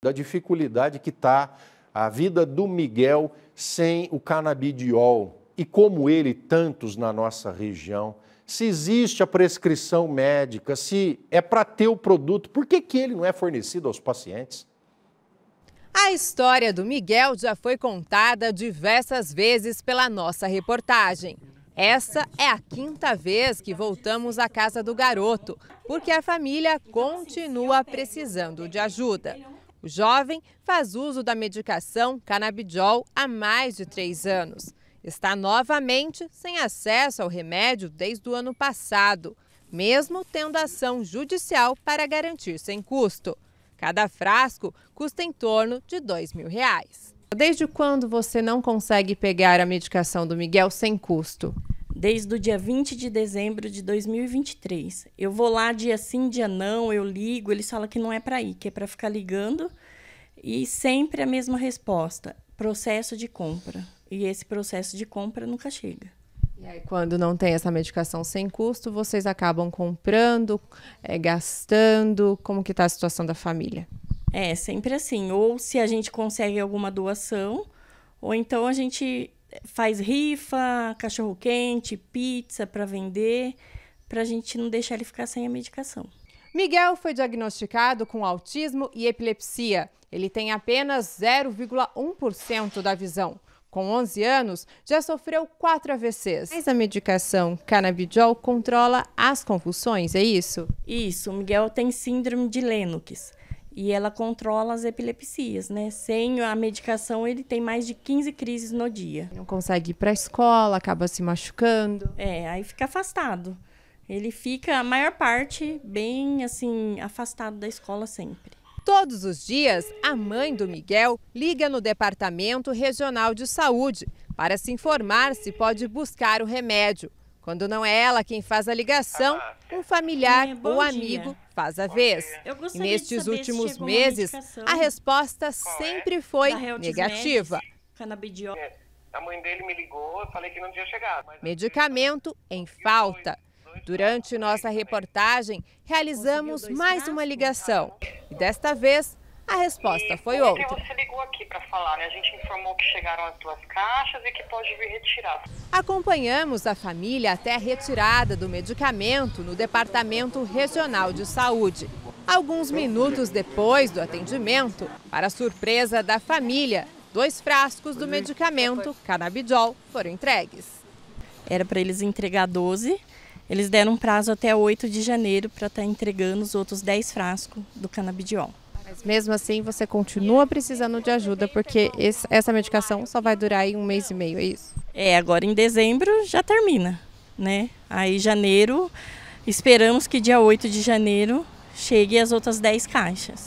da dificuldade que está a vida do Miguel sem o canabidiol e como ele, tantos na nossa região. Se existe a prescrição médica, se é para ter o produto, por que, que ele não é fornecido aos pacientes? A história do Miguel já foi contada diversas vezes pela nossa reportagem. Essa é a quinta vez que voltamos à casa do garoto, porque a família continua precisando de ajuda. O jovem faz uso da medicação canabidiol há mais de três anos. Está novamente sem acesso ao remédio desde o ano passado, mesmo tendo ação judicial para garantir sem custo. Cada frasco custa em torno de dois mil reais. Desde quando você não consegue pegar a medicação do Miguel sem custo? Desde o dia 20 de dezembro de 2023. Eu vou lá dia sim, dia não, eu ligo, eles falam que não é para ir, que é para ficar ligando e sempre a mesma resposta: processo de compra. E esse processo de compra nunca chega. E aí, quando não tem essa medicação sem custo, vocês acabam comprando, é, gastando? Como que está a situação da família? É, sempre assim. Ou se a gente consegue alguma doação, ou então a gente faz rifa, cachorro-quente, pizza para vender, para a gente não deixar ele ficar sem a medicação. Miguel foi diagnosticado com autismo e epilepsia. Ele tem apenas 0,1% da visão. Com 11 anos, já sofreu quatro AVCs. Mas a medicação canabidiol controla as convulsões, é isso? Isso. O Miguel tem síndrome de Lennox e ela controla as epilepsias, né? Sem a medicação, ele tem mais de 15 crises no dia. Não consegue ir para a escola, acaba se machucando. É, aí fica afastado. Ele fica, a maior parte, bem assim, afastado da escola sempre. Todos os dias, a mãe do Miguel liga no Departamento Regional de Saúde para se informar se pode buscar o remédio. Quando não é ela quem faz a ligação, um familiar é, ou amigo dia. faz a vez. E nestes últimos meses, a resposta é? sempre foi negativa. Canabidiol. É, a mãe dele me ligou, falei que não tinha chegado. Medicamento em falta. Durante nossa reportagem, realizamos mais uma ligação. E desta vez, a resposta e foi outra. Você ligou aqui para falar, né? A gente informou que chegaram as duas caixas e que pode vir retirar. Acompanhamos a família até a retirada do medicamento no Departamento Regional de Saúde. Alguns minutos depois do atendimento, para surpresa da família, dois frascos do medicamento, canabidiol, foram entregues. Era para eles entregar 12 eles deram um prazo até 8 de janeiro para estar tá entregando os outros 10 frascos do canabidiol. Mas mesmo assim você continua precisando de ajuda porque essa medicação só vai durar aí um mês e meio, é isso? É, agora em dezembro já termina, né? Aí janeiro, esperamos que dia 8 de janeiro chegue as outras 10 caixas.